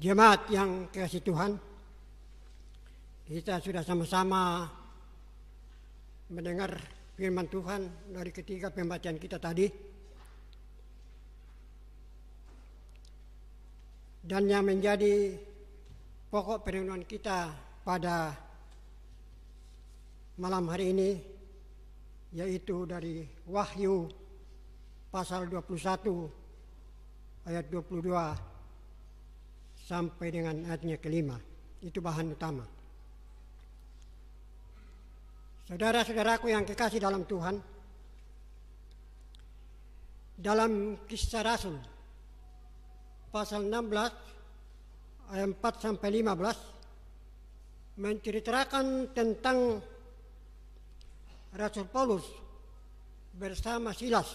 Jemaat yang kasih Tuhan, kita sudah sama-sama mendengar firman Tuhan dari ketiga pembacaan kita tadi. Dan yang menjadi pokok perenungan kita pada malam hari ini yaitu dari Wahyu pasal 21 ayat 22 sampai dengan ayatnya kelima. Itu bahan utama. Saudara-saudaraku yang kekasih dalam Tuhan, dalam kisah Rasul pasal 16 ayat 4 sampai 15 menceritakan tentang Rasul Paulus bersama Silas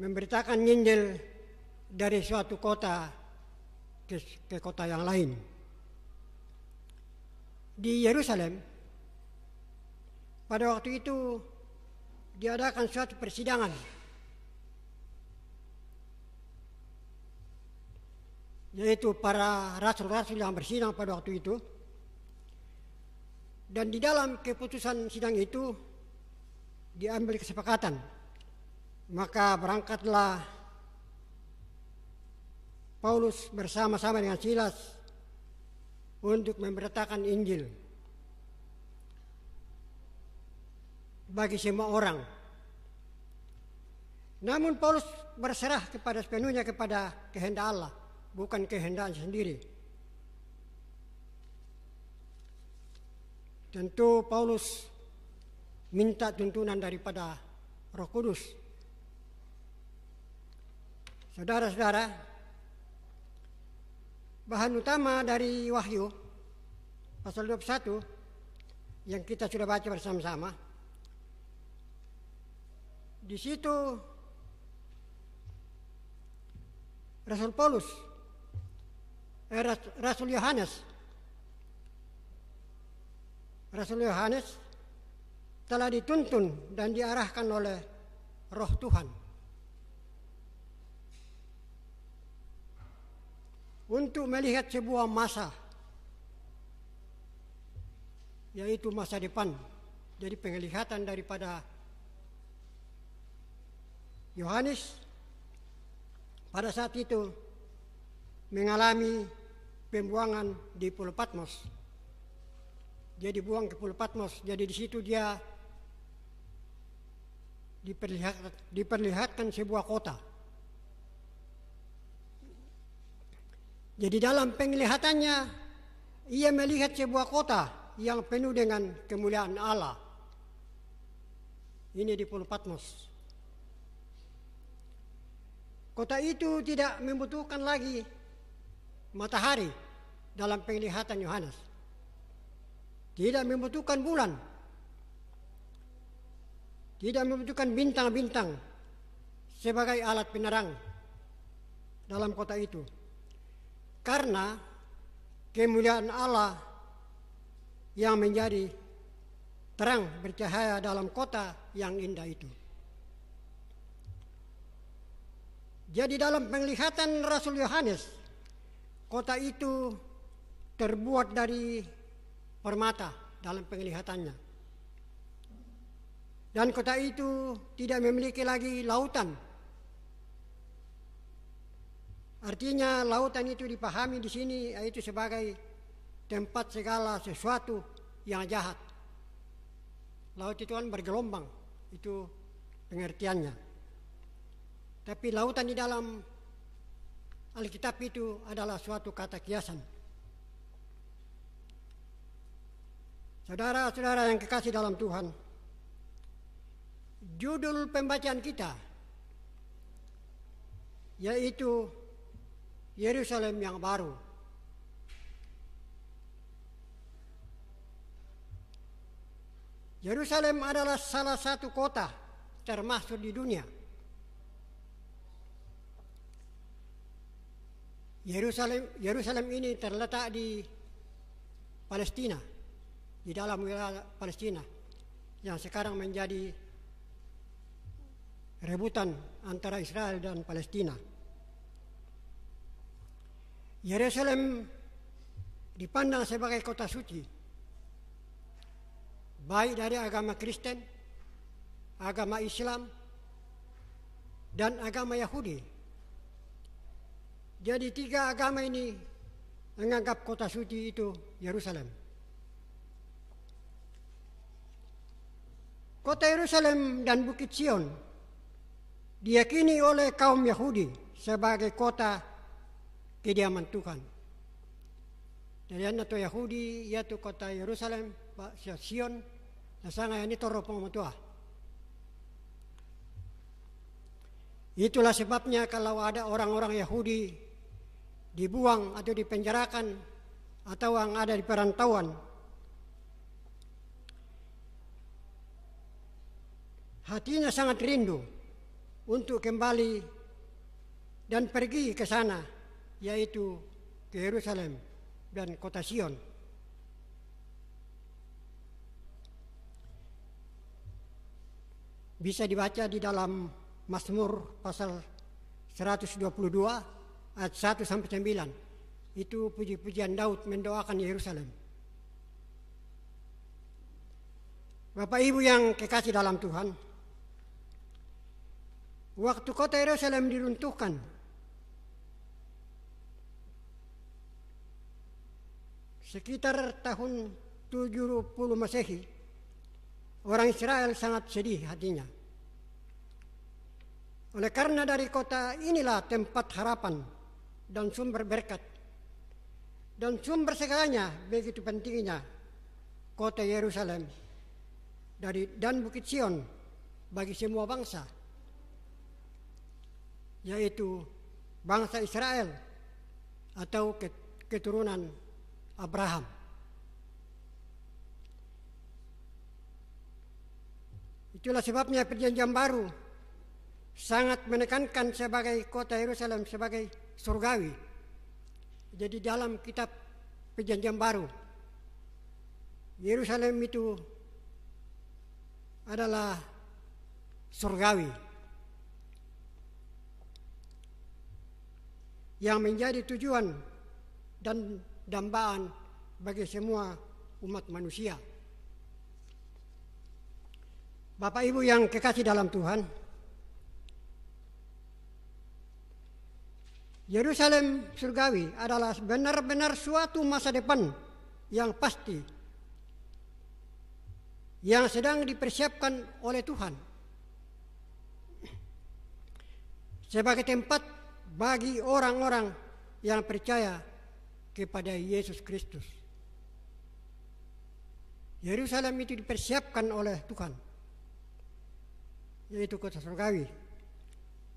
memberitakan nyindel dari suatu kota ke, ke kota yang lain. Di Yerusalem, pada waktu itu diadakan suatu persidangan. Yaitu para rasul-rasul yang bersidang pada waktu itu. Dan di dalam keputusan sidang itu diambil kesepakatan. Maka berangkatlah Paulus bersama-sama dengan Silas untuk memberitakan Injil bagi semua orang. Namun Paulus berserah kepada sepenuhnya kepada kehendak Allah, bukan kehendak sendiri. Tentu Paulus minta tuntunan daripada Roh Kudus. Saudara-saudara, Bahan utama dari Wahyu pasal 21 yang kita sudah baca bersama-sama. Di situ Rasul Paulus eh, Rasul Yohanes Rasul Yohanes telah dituntun dan diarahkan oleh roh Tuhan untuk melihat sebuah masa yaitu masa depan jadi penglihatan daripada Yohanes pada saat itu mengalami pembuangan di Pulau Patmos dia dibuang ke Pulau Patmos jadi di situ dia diperlihatkan, diperlihatkan sebuah kota Jadi dalam penglihatannya ia melihat sebuah kota yang penuh dengan kemuliaan Allah. Ini di Pulau Patmos. Kota itu tidak membutuhkan lagi matahari dalam penglihatan Yohanes. Tidak membutuhkan bulan. Tidak membutuhkan bintang-bintang sebagai alat penerang dalam kota itu. Karena kemuliaan Allah yang menjadi terang bercahaya dalam kota yang indah itu. Jadi dalam penglihatan Rasul Yohanes, kota itu terbuat dari permata dalam penglihatannya. Dan kota itu tidak memiliki lagi lautan Artinya lautan itu dipahami di sini yaitu sebagai tempat segala sesuatu yang jahat. Laut itu kan bergelombang, itu pengertiannya. Tapi lautan di dalam Alkitab itu adalah suatu kata kiasan. Saudara-saudara yang kekasih dalam Tuhan, judul pembacaan kita yaitu Yerusalem yang baru. Yerusalem adalah salah satu kota termasuk di dunia. Yerusalem Yerusalem ini terletak di Palestina, di dalam wilayah Palestina yang sekarang menjadi rebutan antara Israel dan Palestina. Yerusalem dipandang sebagai kota suci, baik dari agama Kristen, agama Islam, dan agama Yahudi. Jadi tiga agama ini menganggap kota suci itu Yerusalem. Kota Yerusalem dan Bukit Sion diyakini oleh kaum Yahudi sebagai kota kediaman Tuhan. Jadi anak to Yahudi, yaitu kota Yerusalem, Pak Sion, dan sana ini toro ropong Itulah sebabnya kalau ada orang-orang Yahudi dibuang atau dipenjarakan atau yang ada di perantauan, hatinya sangat rindu untuk kembali dan pergi ke sana yaitu ke Yerusalem dan kota Sion. Bisa dibaca di dalam Mazmur pasal 122 ayat 1 sampai 9. Itu puji-pujian Daud mendoakan Yerusalem. Bapak Ibu yang kekasih dalam Tuhan, waktu kota Yerusalem diruntuhkan sekitar tahun 70 Masehi, orang Israel sangat sedih hatinya. Oleh karena dari kota inilah tempat harapan dan sumber berkat. Dan sumber segalanya begitu pentingnya kota Yerusalem dari dan Bukit Sion bagi semua bangsa yaitu bangsa Israel atau keturunan Abraham. Itulah sebabnya perjanjian baru sangat menekankan sebagai kota Yerusalem sebagai surgawi. Jadi dalam kitab perjanjian baru, Yerusalem itu adalah surgawi yang menjadi tujuan dan dambaan bagi semua umat manusia. Bapak Ibu yang kekasih dalam Tuhan, Yerusalem surgawi adalah benar-benar suatu masa depan yang pasti yang sedang dipersiapkan oleh Tuhan sebagai tempat bagi orang-orang yang percaya kepada Yesus Kristus. Yerusalem itu dipersiapkan oleh Tuhan, yaitu kota surgawi,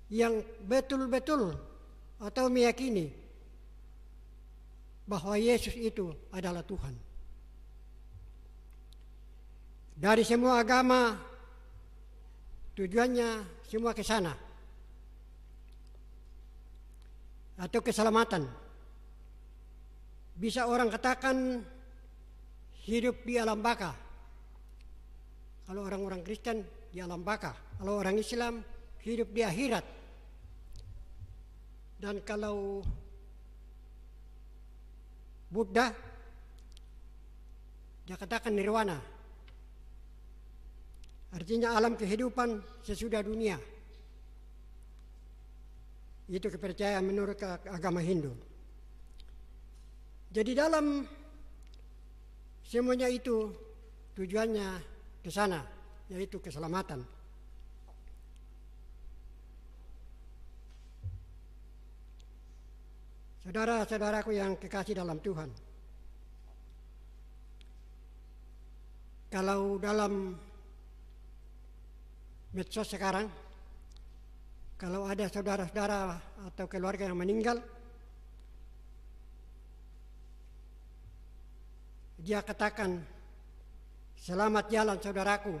yang betul-betul atau meyakini bahwa Yesus itu adalah Tuhan. Dari semua agama, tujuannya semua ke sana, atau keselamatan bisa orang katakan hidup di alam baka. Kalau orang-orang Kristen di alam baka, kalau orang Islam hidup di akhirat. Dan kalau Buddha dia katakan nirwana. Artinya alam kehidupan sesudah dunia. Itu kepercayaan menurut agama Hindu. Jadi dalam semuanya itu tujuannya ke sana, yaitu keselamatan. Saudara-saudaraku yang kekasih dalam Tuhan, kalau dalam medsos sekarang, kalau ada saudara-saudara atau keluarga yang meninggal, Dia katakan, selamat jalan saudaraku,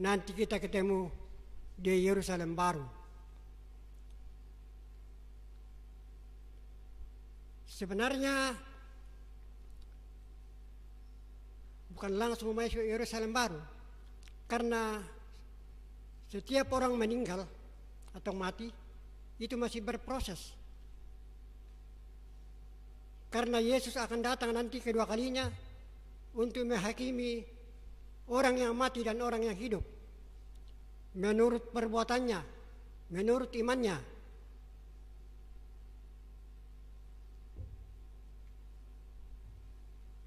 nanti kita ketemu di Yerusalem baru. Sebenarnya bukan langsung masuk Yerusalem baru, karena setiap orang meninggal atau mati itu masih berproses. Karena Yesus akan datang nanti kedua kalinya, untuk menghakimi orang yang mati dan orang yang hidup menurut perbuatannya, menurut imannya.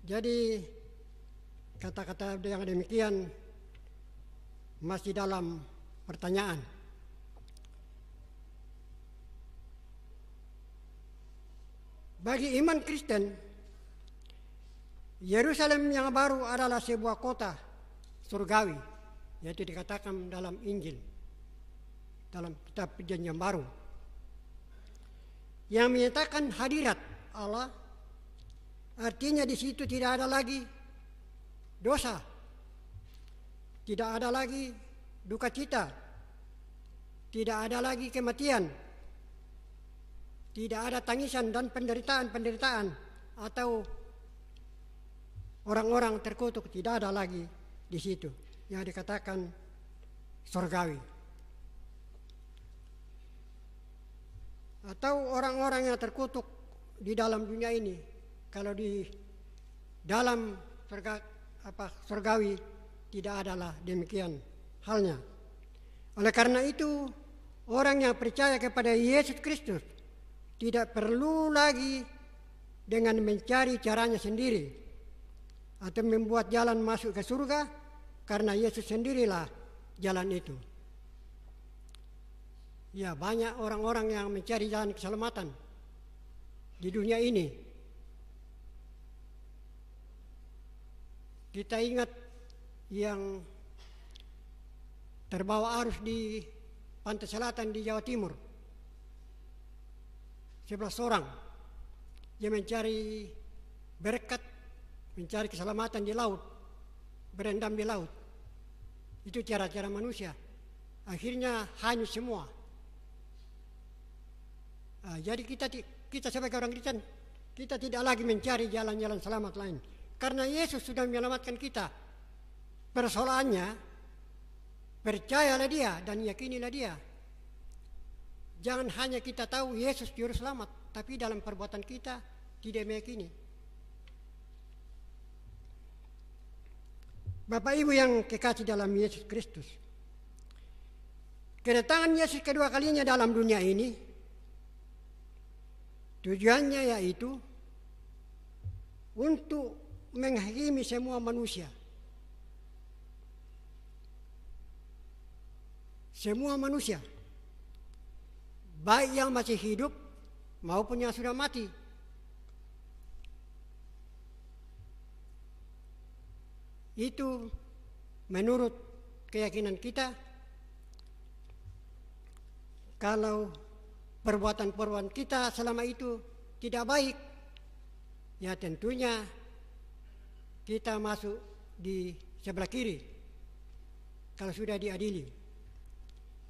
Jadi kata-kata yang demikian masih dalam pertanyaan. Bagi iman Kristen, Yerusalem yang baru adalah sebuah kota surgawi, yaitu dikatakan dalam Injil, dalam kitab perjanjian baru, yang menyatakan hadirat Allah. Artinya di situ tidak ada lagi dosa, tidak ada lagi duka cita, tidak ada lagi kematian, tidak ada tangisan dan penderitaan-penderitaan atau orang-orang terkutuk tidak ada lagi di situ yang dikatakan surgawi. Atau orang-orang yang terkutuk di dalam dunia ini, kalau di dalam surga, apa, surgawi tidak adalah demikian halnya. Oleh karena itu, orang yang percaya kepada Yesus Kristus tidak perlu lagi dengan mencari caranya sendiri atau membuat jalan masuk ke surga karena Yesus sendirilah jalan itu. Ya banyak orang-orang yang mencari jalan keselamatan di dunia ini. Kita ingat yang terbawa arus di pantai selatan di Jawa Timur. 11 orang yang mencari berkat mencari keselamatan di laut, berendam di laut. Itu cara-cara manusia. Akhirnya hanyut semua. Nah, jadi kita kita sebagai orang Kristen kita tidak lagi mencari jalan-jalan selamat lain karena Yesus sudah menyelamatkan kita. Persoalannya percayalah dia dan yakinilah dia. Jangan hanya kita tahu Yesus juru selamat, tapi dalam perbuatan kita tidak meyakini. Bapak Ibu yang kekasih dalam Yesus Kristus. Kedatangan Yesus kedua kalinya dalam dunia ini tujuannya yaitu untuk menghakimi semua manusia. Semua manusia baik yang masih hidup maupun yang sudah mati itu menurut keyakinan kita kalau perbuatan-perbuatan kita selama itu tidak baik ya tentunya kita masuk di sebelah kiri kalau sudah diadili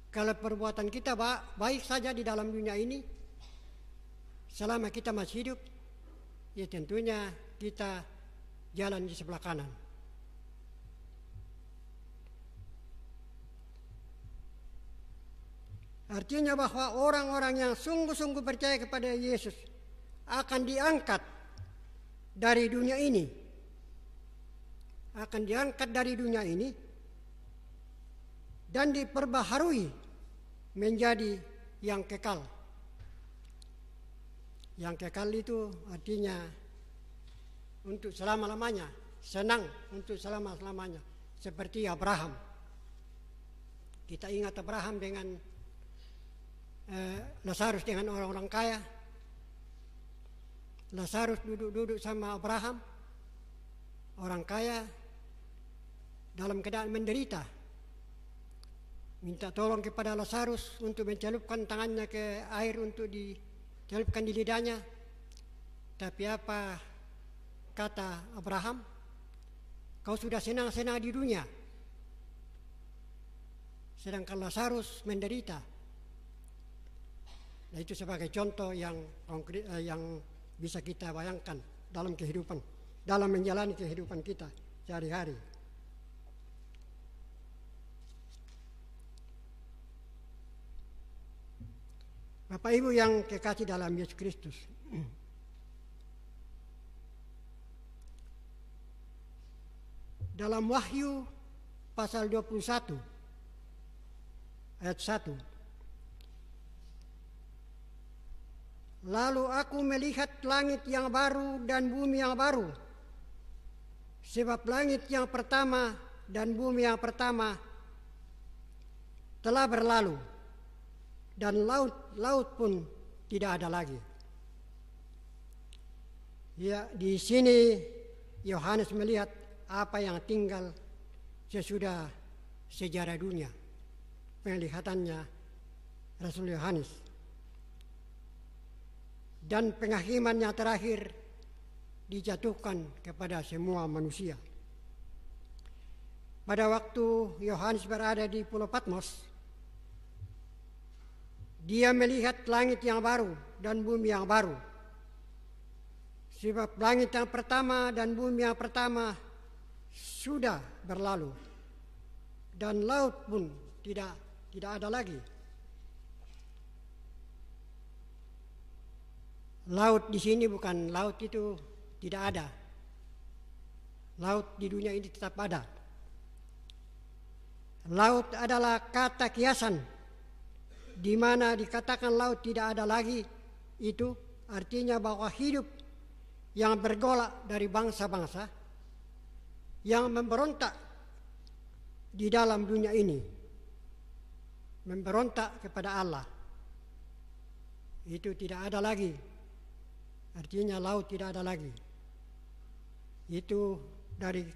kalau perbuatan kita baik saja di dalam dunia ini selama kita masih hidup ya tentunya kita jalan di sebelah kanan Artinya bahwa orang-orang yang sungguh-sungguh percaya kepada Yesus akan diangkat dari dunia ini. Akan diangkat dari dunia ini dan diperbaharui menjadi yang kekal. Yang kekal itu artinya untuk selama-lamanya, senang untuk selama-lamanya, seperti Abraham. Kita ingat Abraham dengan Eh, Lazarus dengan orang-orang kaya. Lazarus duduk-duduk sama Abraham, orang kaya dalam keadaan menderita. Minta tolong kepada Lazarus untuk mencelupkan tangannya ke air untuk dicelupkan di lidahnya. Tapi apa kata Abraham? Kau sudah senang-senang di dunia. Sedangkan Lazarus menderita. Nah itu sebagai contoh yang konkret eh, yang bisa kita bayangkan dalam kehidupan, dalam menjalani kehidupan kita sehari-hari. Bapak Ibu yang kekasih dalam Yesus Kristus. Dalam Wahyu pasal 21 ayat 1 Lalu aku melihat langit yang baru dan bumi yang baru. Sebab langit yang pertama dan bumi yang pertama telah berlalu dan laut laut pun tidak ada lagi. Ya, di sini Yohanes melihat apa yang tinggal sesudah sejarah dunia. Penglihatannya Rasul Yohanes dan penghakiman yang terakhir dijatuhkan kepada semua manusia. Pada waktu Yohanes berada di Pulau Patmos, dia melihat langit yang baru dan bumi yang baru. Sebab langit yang pertama dan bumi yang pertama sudah berlalu dan laut pun tidak tidak ada lagi. Laut di sini bukan laut itu tidak ada. Laut di dunia ini tetap ada. Laut adalah kata kiasan di mana dikatakan laut tidak ada lagi itu artinya bahwa hidup yang bergolak dari bangsa-bangsa yang memberontak di dalam dunia ini memberontak kepada Allah itu tidak ada lagi Artinya laut tidak ada lagi. Itu dari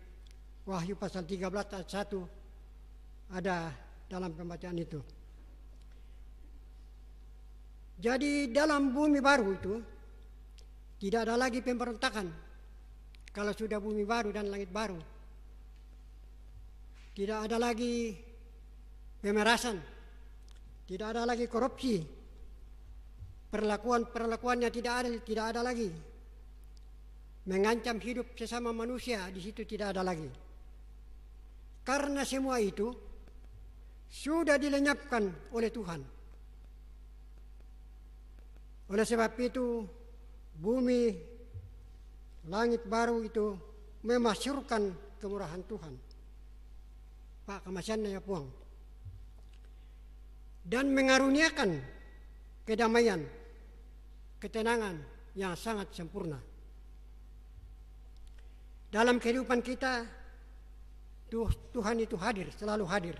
Wahyu pasal 13 ayat 1 ada dalam pembacaan itu. Jadi dalam bumi baru itu tidak ada lagi pemberontakan. Kalau sudah bumi baru dan langit baru. Tidak ada lagi pemerasan. Tidak ada lagi korupsi perlakuan perlakuan yang tidak ada tidak ada lagi. Mengancam hidup sesama manusia di situ tidak ada lagi. Karena semua itu sudah dilenyapkan oleh Tuhan. Oleh sebab itu bumi langit baru itu memasyurkan kemurahan Tuhan. Pak kemasannya ya puang. Dan mengaruniakan kedamaian ketenangan yang sangat sempurna. Dalam kehidupan kita, Tuhan itu hadir, selalu hadir.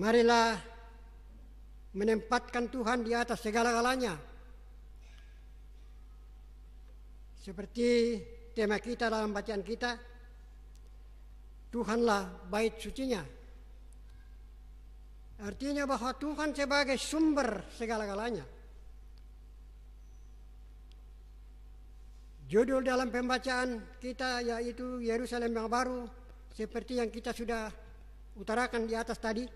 Marilah menempatkan Tuhan di atas segala-galanya. Seperti tema kita dalam bacaan kita, Tuhanlah bait sucinya. Artinya bahwa Tuhan sebagai sumber segala-galanya. Judul dalam pembacaan kita yaitu Yerusalem yang baru seperti yang kita sudah utarakan di atas tadi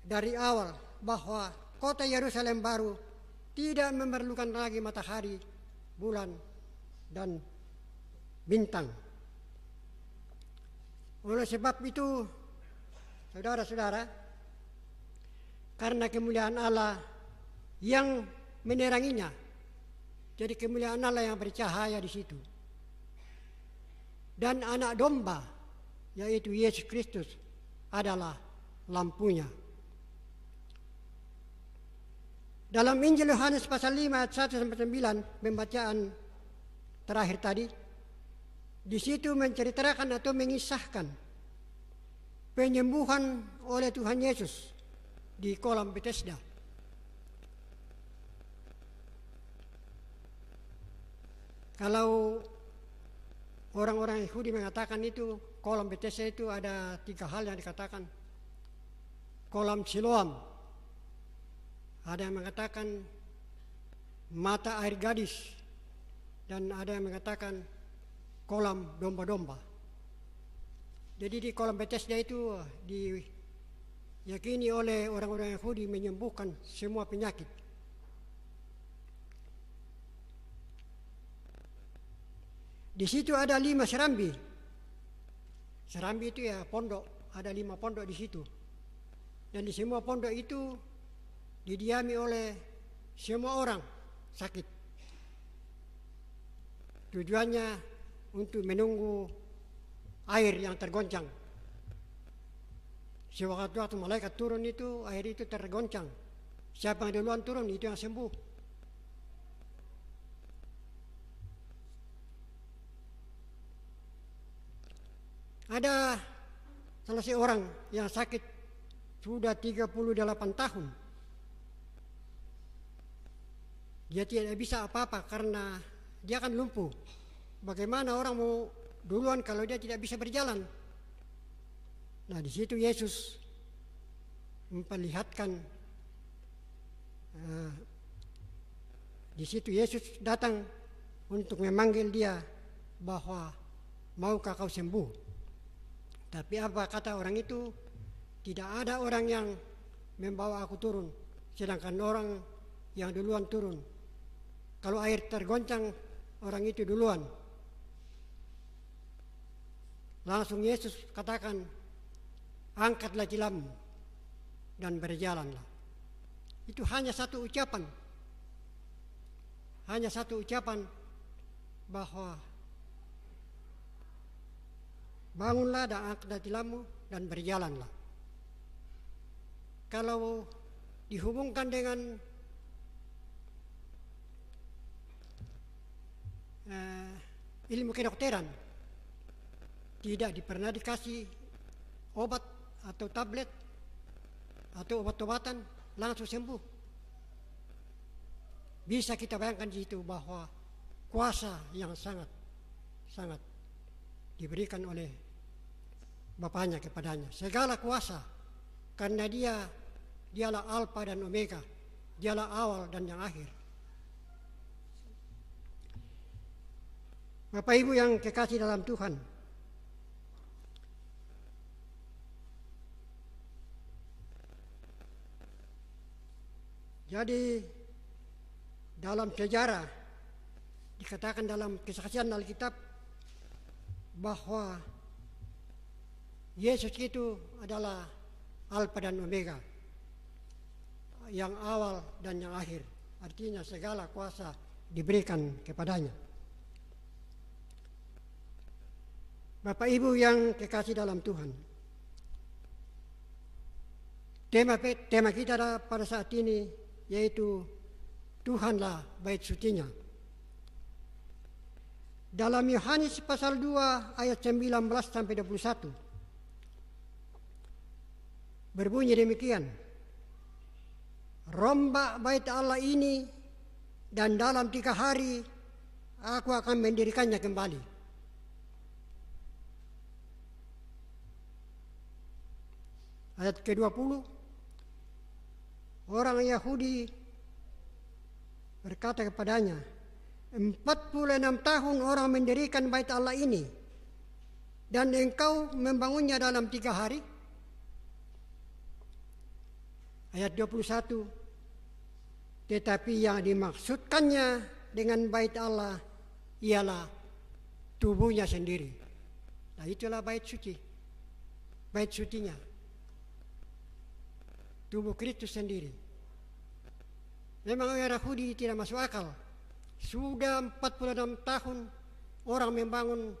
dari awal bahwa kota Yerusalem baru tidak memerlukan lagi matahari, bulan, dan bintang. Oleh sebab itu, saudara-saudara, karena kemuliaan Allah yang meneranginya, jadi kemuliaan Allah yang bercahaya di situ. Dan anak domba, yaitu Yesus Kristus, adalah lampunya. Dalam Injil Yohanes pasal 5 ayat 1 sampai 9 pembacaan terakhir tadi di situ menceritakan atau mengisahkan penyembuhan oleh Tuhan Yesus di kolam Bethesda. Kalau orang-orang Yahudi mengatakan itu kolam Bethesda itu ada tiga hal yang dikatakan. Kolam Siloam. Ada yang mengatakan mata air gadis dan ada yang mengatakan kolam domba-domba. Jadi di kolam Bethesda itu diyakini oleh orang-orang Yahudi menyembuhkan semua penyakit. Di situ ada lima serambi. Serambi itu ya pondok, ada lima pondok di situ. Dan di semua pondok itu didiami oleh semua orang sakit. Tujuannya untuk menunggu air yang tergoncang. Sewaktu waktu malaikat turun itu, air itu tergoncang. Siapa yang duluan turun itu yang sembuh. Ada salah seorang yang sakit sudah 38 tahun. Dia tidak bisa apa-apa karena dia akan lumpuh. Bagaimana orang mau duluan kalau dia tidak bisa berjalan? Nah, di situ Yesus memperlihatkan uh, di situ Yesus datang untuk memanggil dia bahwa maukah kau sembuh? Tapi apa kata orang itu? Tidak ada orang yang membawa aku turun, sedangkan orang yang duluan turun. Kalau air tergoncang, orang itu duluan. Langsung Yesus katakan, angkatlah jilam dan berjalanlah. Itu hanya satu ucapan. Hanya satu ucapan bahwa Bangunlah dan angkatlah tilammu dan berjalanlah. Kalau dihubungkan dengan uh, ilmu kedokteran, tidak pernah dikasih obat atau tablet atau obat-obatan langsung sembuh. Bisa kita bayangkan di situ bahwa kuasa yang sangat sangat diberikan oleh Bapaknya kepadanya. Segala kuasa karena dia dialah alfa dan omega, dialah awal dan yang akhir. Bapak Ibu yang kekasih dalam Tuhan, Jadi dalam sejarah dikatakan dalam kesaksian Alkitab bahwa Yesus itu adalah Alfa dan Omega, yang awal dan yang akhir. Artinya segala kuasa diberikan kepadanya. Bapak Ibu yang kekasih dalam Tuhan. Tema, tema kita pada saat ini yaitu Tuhanlah bait sucinya. Dalam Yohanes pasal 2 ayat 19 sampai 21 berbunyi demikian. Rombak bait Allah ini dan dalam tiga hari aku akan mendirikannya kembali. Ayat ke-20 Orang Yahudi berkata kepadanya, 46 tahun orang mendirikan bait Allah ini dan engkau membangunnya dalam tiga hari?' ayat 21. Tetapi yang dimaksudkannya dengan bait Allah ialah tubuhnya sendiri. Nah itulah bait suci. Bait sucinya. Tubuh Kristus sendiri. Memang orang Yahudi tidak masuk akal. Sudah 46 tahun orang membangun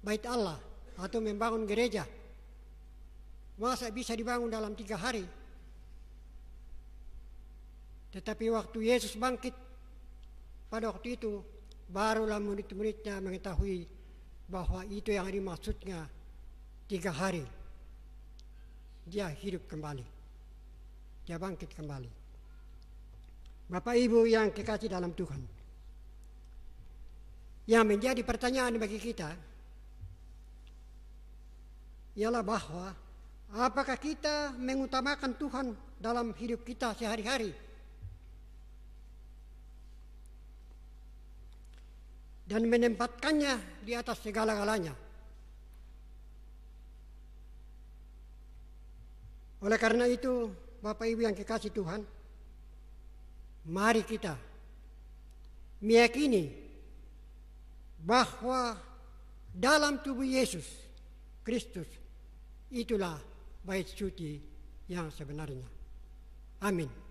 bait Allah atau membangun gereja. Masa bisa dibangun dalam tiga hari? Tetapi waktu Yesus bangkit pada waktu itu barulah murid-muridnya mengetahui bahwa itu yang dimaksudnya tiga hari dia hidup kembali dia bangkit kembali Bapak Ibu yang kekasih dalam Tuhan yang menjadi pertanyaan bagi kita ialah bahwa apakah kita mengutamakan Tuhan dalam hidup kita sehari-hari dan menempatkannya di atas segala-galanya. Oleh karena itu, Bapak Ibu yang kekasih Tuhan, mari kita meyakini bahwa dalam tubuh Yesus Kristus itulah bait suci yang sebenarnya. Amin.